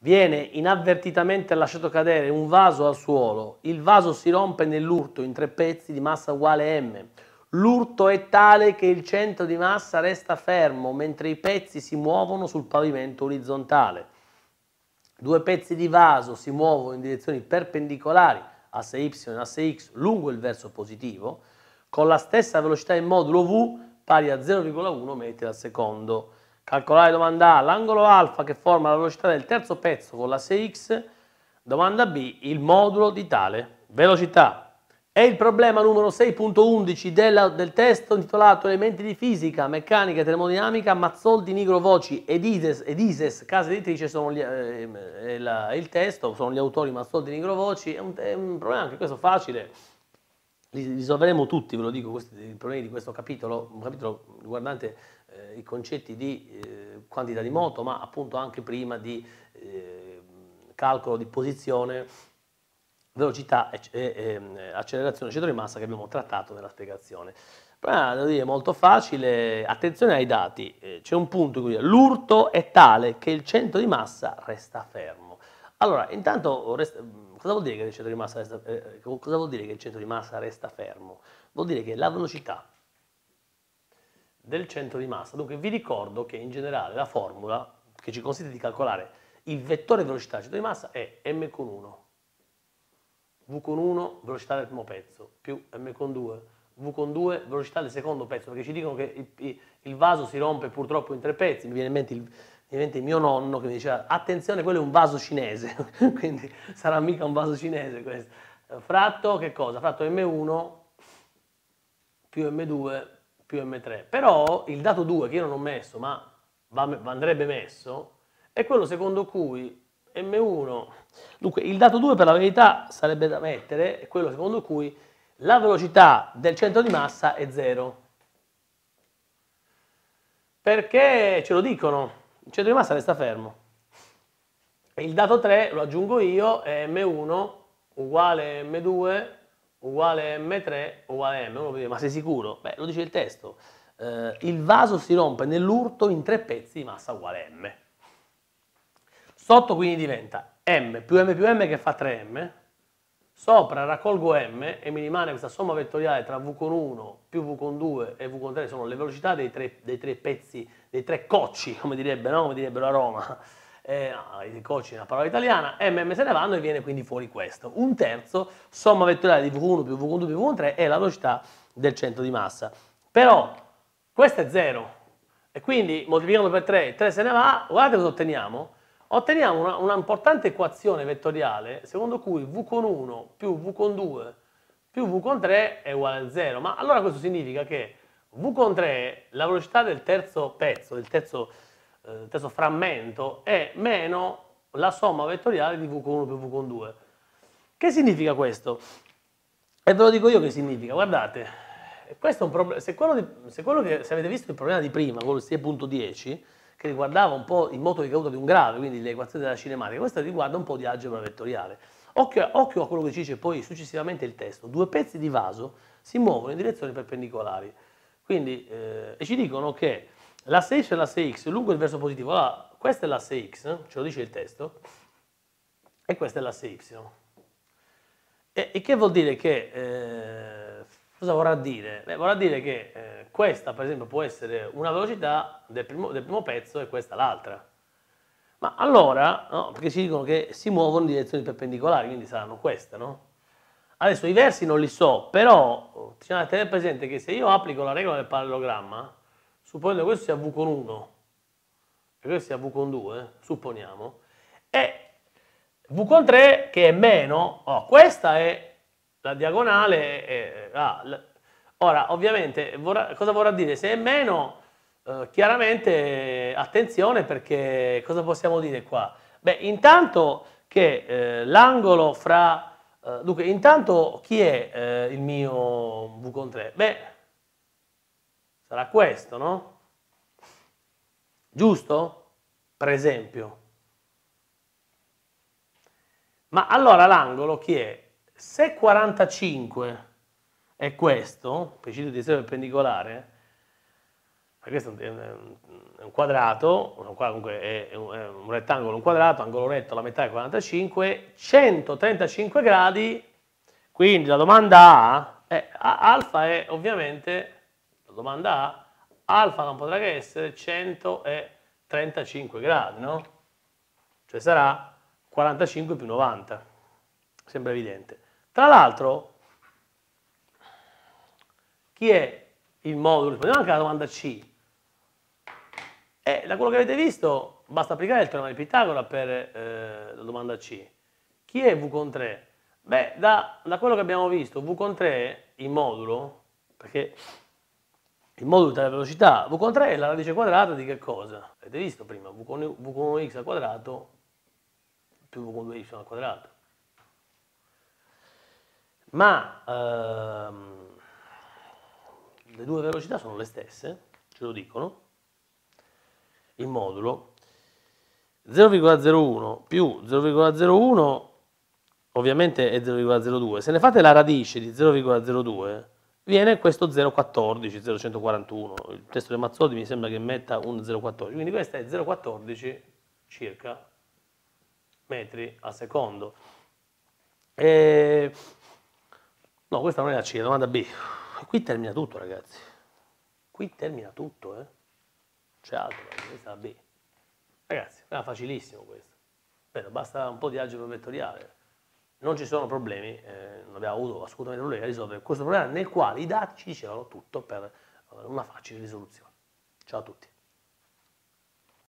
viene inavvertitamente lasciato cadere un vaso al suolo, il vaso si rompe nell'urto in tre pezzi di massa uguale m. L'urto è tale che il centro di massa resta fermo mentre i pezzi si muovono sul pavimento orizzontale. Due pezzi di vaso si muovono in direzioni perpendicolari, asse y e asse x, lungo il verso positivo, con la stessa velocità in modulo v pari a 0,1 m al secondo. Calcolare domanda A, l'angolo alfa che forma la velocità del terzo pezzo con la 6x, domanda B, il modulo di tale velocità. È il problema numero 6.11 del, del testo intitolato Elementi di fisica, meccanica e termodinamica, Mazzoldi, Nigro Voci ed Ises, ed Ises casa editrice sono gli, eh, il, ehm, il, testo, sono gli autori Mazzoldi, Nigro Voci, è un, è un problema anche questo facile li risolveremo tutti, ve lo dico, questi, i problemi di questo capitolo, un capitolo riguardante eh, i concetti di eh, quantità di moto, ma appunto anche prima di eh, calcolo di posizione, velocità e, e, e eh, accelerazione centro di massa che abbiamo trattato nella spiegazione. Però ah, devo dire, molto facile, attenzione ai dati, eh, c'è un punto in cui l'urto è tale che il centro di massa resta fermo. Allora, intanto, resta, cosa, vuol resta, eh, eh cosa vuol dire che il centro di massa resta fermo? Vuol dire che la velocità del centro di massa, dunque vi ricordo che in generale la formula che ci consente di calcolare il vettore velocità del centro di massa è m con 1, v con 1 velocità del primo pezzo, più m con 2, v con 2 velocità del secondo pezzo, perché ci dicono che il, il vaso si rompe purtroppo in tre pezzi, mi viene in mente il Diventi mio nonno che mi diceva, attenzione, quello è un vaso cinese, quindi sarà mica un vaso cinese questo. Eh, fratto, che cosa? Fratto M1 più M2 più M3. Però il dato 2 che io non ho messo, ma andrebbe messo, è quello secondo cui M1... Dunque, il dato 2 per la verità sarebbe da mettere, è quello secondo cui la velocità del centro di massa è 0. Perché ce lo dicono, il centro di massa resta fermo. il dato 3 lo aggiungo io, è M1 uguale M2 uguale M3 uguale M. Uno dire, ma sei sicuro? Beh, lo dice il testo. Eh, il vaso si rompe nell'urto in tre pezzi di massa uguale M. Sotto quindi diventa M più M più M che fa 3M, Sopra raccolgo M e mi rimane questa somma vettoriale tra V con 1 più V con 2 e V con 3, sono le velocità dei tre, dei tre pezzi, dei tre cocci, come, direbbe, no? come direbbero a Roma. Eh, no, ah, i cocci è una parola italiana, m se ne vanno e viene quindi fuori questo. Un terzo, somma vettoriale di V1 più V2 più V3 è la velocità del centro di massa. Però questo è 0 e quindi moltiplicando per 3, 3 se ne va, guardate cosa otteniamo otteniamo una, una, importante equazione vettoriale secondo cui v con 1 più v con 2 più v con 3 è uguale a 0. Ma allora questo significa che v con 3, la velocità del terzo pezzo, del terzo, eh, terzo frammento, è meno la somma vettoriale di v con 1 più v con 2. Che significa questo? E ve lo dico io che significa, guardate, questo è un problema, se, se, se avete visto il problema di prima, con il 6.10, che riguardava un po' il moto di caduta di un grave, quindi le equazioni della cinematica, questa riguarda un po' di algebra vettoriale. Occhio, occhio a quello che ci dice poi successivamente il testo, due pezzi di vaso si muovono in direzioni perpendicolari, quindi eh, e ci dicono che l'asse X e l'asse X lungo il verso positivo, allora questa è l'asse X, ce lo dice il testo, e questa è l'asse Y. E, e che vuol dire che, eh, cosa vorrà dire? Beh, vorrà dire che... Eh, questa per esempio può essere una velocità del primo, del primo pezzo e questa l'altra. Ma allora, no, perché ci dicono che si muovono in direzioni perpendicolari, quindi saranno queste, no? Adesso i versi non li so, però bisogna tenere presente che se io applico la regola del parallelogramma, supponendo che questo sia V con 1 e questo sia V con 2, supponiamo, e V con 3 che è meno, oh, questa è la diagonale, è, ah, Ora, ovviamente, vorrà, cosa vorrà dire? Se è meno, eh, chiaramente attenzione perché cosa possiamo dire qua? Beh, intanto che eh, l'angolo fra... Eh, dunque, intanto chi è eh, il mio V con 3? Beh, sarà questo, no? Giusto? Per esempio. Ma allora l'angolo chi è? Se 45 è questo, preciso di essere perpendicolare, questo è un quadrato, comunque è un rettangolo, un quadrato, angolo retto, la metà è 45, 135 gradi, quindi la domanda A, è, alfa è ovviamente, la domanda A, alfa non potrà che essere 135 gradi, no? Cioè sarà 45 più 90, sembra evidente. Tra l'altro chi è il modulo? Rispondiamo anche alla domanda C. E eh, da quello che avete visto, basta applicare il teorema di Pitagora per eh, la domanda C. Chi è V con 3? Beh, da, da quello che abbiamo visto, V con 3, il modulo, perché il modulo della velocità, V con 3 è la radice quadrata di che cosa? Avete visto prima, V con, v con x al quadrato più V con 2y al quadrato. Ma... Ehm, le due velocità sono le stesse, ce lo dicono, il modulo 0,01 più 0,01 ovviamente è 0,02, se ne fate la radice di 0,02 viene questo 0,14, 0,141, il testo di Mazzotti mi sembra che metta un 0,14, quindi questa è 0,14 circa metri al secondo. E... No, questa non è la C, è domanda B qui termina tutto ragazzi, qui termina tutto, eh? c'è altro, questa B. Ragazzi, era facilissimo questo, Vero, basta un po' di algebra vettoriale, non ci sono problemi, eh, non abbiamo avuto assolutamente problemi a risolvere questo problema nel quale i dati ci dicevano tutto per una facile risoluzione. Ciao a tutti.